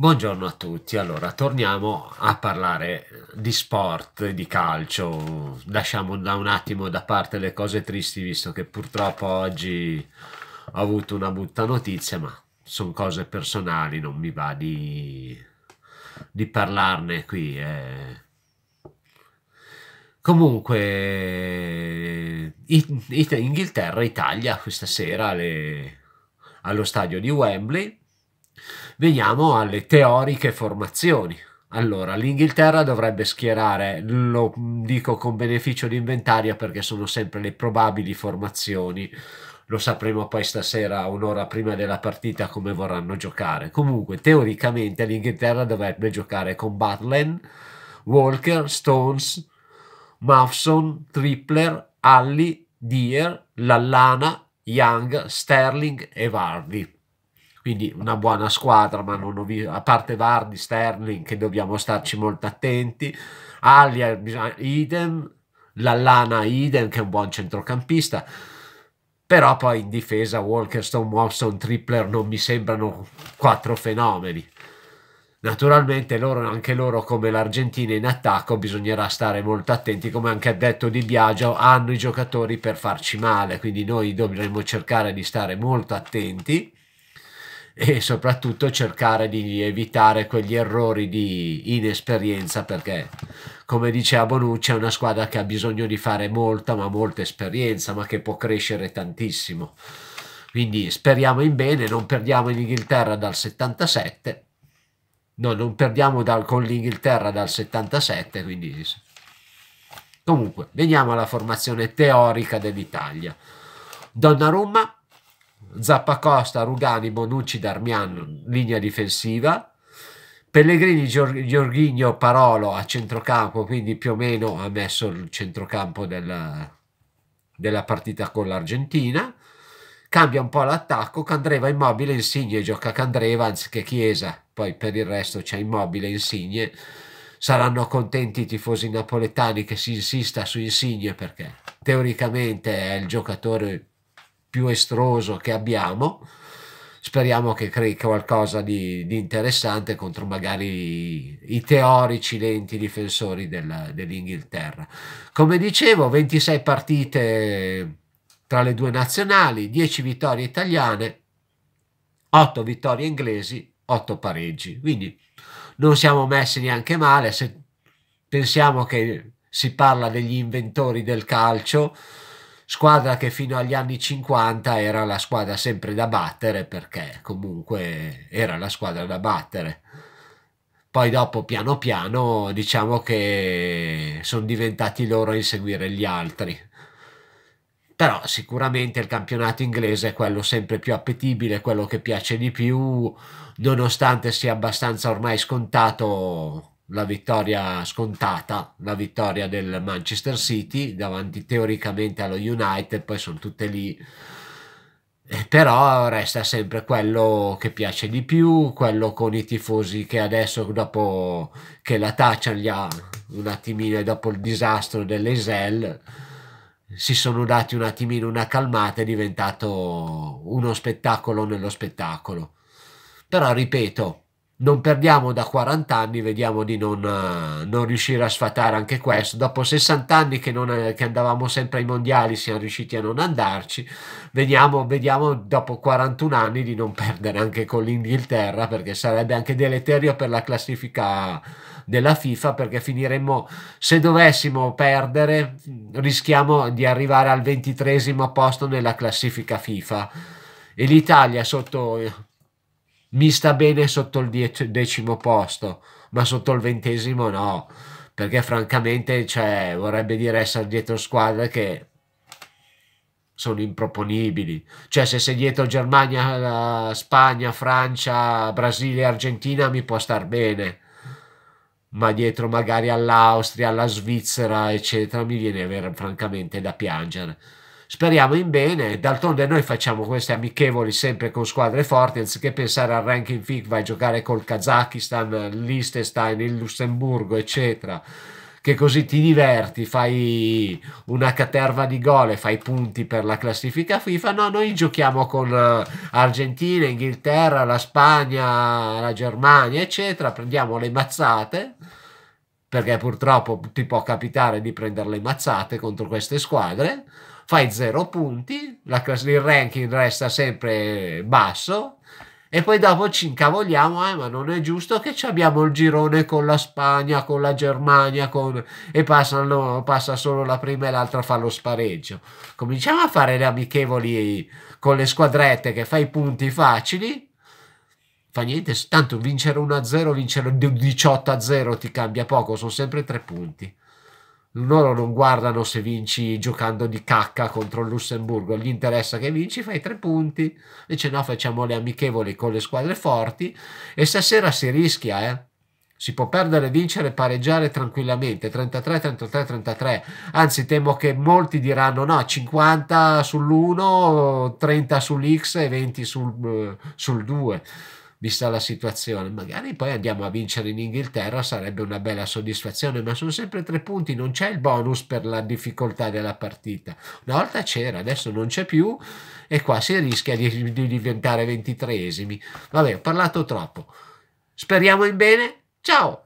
Buongiorno a tutti, allora torniamo a parlare di sport, di calcio, lasciamo da un attimo da parte le cose tristi visto che purtroppo oggi ho avuto una brutta notizia ma sono cose personali, non mi va di, di parlarne qui. Eh. Comunque, It- Inghilterra-Italia questa sera alle, allo stadio di Wembley. Veniamo alle teoriche formazioni. Allora, l'Inghilterra dovrebbe schierare, lo dico con beneficio di inventario perché sono sempre le probabili formazioni, lo sapremo poi stasera un'ora prima della partita come vorranno giocare. Comunque, teoricamente l'Inghilterra dovrebbe giocare con Butlen, Walker, Stones, Muffson, Tripler, Alli, Deer, Lallana, Young, Sterling e Vardy quindi una buona squadra, ma non ho visto, a parte Vardi, Sterling, che dobbiamo starci molto attenti, Alia, idem, Lallana, idem, che è un buon centrocampista, però poi in difesa Walker, Stone, Watson, Tripler non mi sembrano quattro fenomeni. Naturalmente loro, anche loro come l'Argentina in attacco bisognerà stare molto attenti, come anche ha detto Di Biagio, hanno i giocatori per farci male, quindi noi dovremmo cercare di stare molto attenti e soprattutto cercare di evitare quegli errori di inesperienza perché come diceva Bonucci è una squadra che ha bisogno di fare molta ma molta esperienza ma che può crescere tantissimo quindi speriamo in bene non perdiamo in Inghilterra dal 77 no non perdiamo dal, con l'Inghilterra dal 77 quindi comunque veniamo alla formazione teorica dell'Italia Donnarumma Zappacosta, Rugani, Bonucci, Darmian, linea difensiva. Pellegrini, Gior- Giorghigno, Parolo a centrocampo, quindi più o meno ha messo il centrocampo della, della partita con l'Argentina. Cambia un po' l'attacco, Candreva immobile, Insigne gioca Candreva anziché Chiesa, poi per il resto c'è immobile, Insigne. Saranno contenti i tifosi napoletani che si insista su Insigne perché teoricamente è il giocatore più estroso che abbiamo. Speriamo che crei qualcosa di, di interessante contro magari i, i teorici lenti difensori del, dell'Inghilterra. Come dicevo, 26 partite tra le due nazionali, 10 vittorie italiane, 8 vittorie inglesi, 8 pareggi. Quindi non siamo messi neanche male se pensiamo che si parla degli inventori del calcio squadra che fino agli anni 50 era la squadra sempre da battere perché comunque era la squadra da battere. Poi dopo piano piano diciamo che sono diventati loro a inseguire gli altri. Però sicuramente il campionato inglese è quello sempre più appetibile, quello che piace di più, nonostante sia abbastanza ormai scontato la vittoria scontata, la vittoria del Manchester City davanti teoricamente allo United, poi sono tutte lì. Eh, però resta sempre quello che piace di più, quello con i tifosi che adesso dopo che la gli ha un attimino e dopo il disastro dell'Esel si sono dati un attimino una calmata, è diventato uno spettacolo nello spettacolo. Però ripeto, non perdiamo da 40 anni, vediamo di non, eh, non, riuscire a sfatare anche questo. Dopo 60 anni che, non, eh, che, andavamo sempre ai mondiali, siamo riusciti a non andarci, vediamo, vediamo dopo 41 anni di non perdere anche con l'Inghilterra, perché sarebbe anche deleterio per la classifica della FIFA, perché finiremmo, se dovessimo perdere, rischiamo di arrivare al ventitresimo posto nella classifica FIFA. E l'Italia sotto eh, mi sta bene sotto il decimo posto, ma sotto il ventesimo no, perché francamente cioè, vorrebbe dire essere dietro squadre che sono improponibili. Cioè se sei dietro Germania, eh, Spagna, Francia, Brasile, Argentina mi può star bene, ma dietro magari all'Austria, alla Svizzera, eccetera, mi viene francamente da piangere. Speriamo in bene, d'altronde noi facciamo queste amichevoli sempre con squadre forti, anziché pensare al ranking FIC vai a giocare col Kazakistan, l'Istestein, il Lussemburgo, eccetera che così ti diverti, fai una caterva di gol e fai punti per la classifica FIFA. No, noi giochiamo con eh, Argentina, Inghilterra, la Spagna, la Germania, eccetera, prendiamo le mazzate perché purtroppo ti può capitare di prendere le mazzate contro queste squadre fai zero punti, la, il ranking resta sempre basso e poi dopo ci incavoliamo, eh, ma non è giusto che abbiamo il girone con la Spagna, con la Germania con... e passano, passa solo la prima e l'altra fa lo spareggio. Cominciamo a fare le amichevoli con le squadrette che fai punti facili. Fa niente, tanto vincere 1-0, vincere 18-0 ti cambia poco, sono sempre tre punti loro non guardano se vinci giocando di cacca contro il Lussemburgo, gli interessa che vinci, fai tre punti, dice no, facciamo le amichevoli con le squadre forti e stasera si rischia, eh. Si può perdere, vincere, pareggiare tranquillamente, 33, 33, 33. Anzi, temo che molti diranno no, 50 sull'1, 30 sull'X e 20 sul, eh, sul 2 vista la situazione. Magari poi andiamo a vincere in Inghilterra, sarebbe una bella soddisfazione, ma sono sempre tre punti, non c'è il bonus per la difficoltà della partita. Una volta c'era, adesso non c'è più e qua si rischia di, di diventare ventitresimi. Vabbè, ho parlato troppo. Speriamo in bene. Ciao!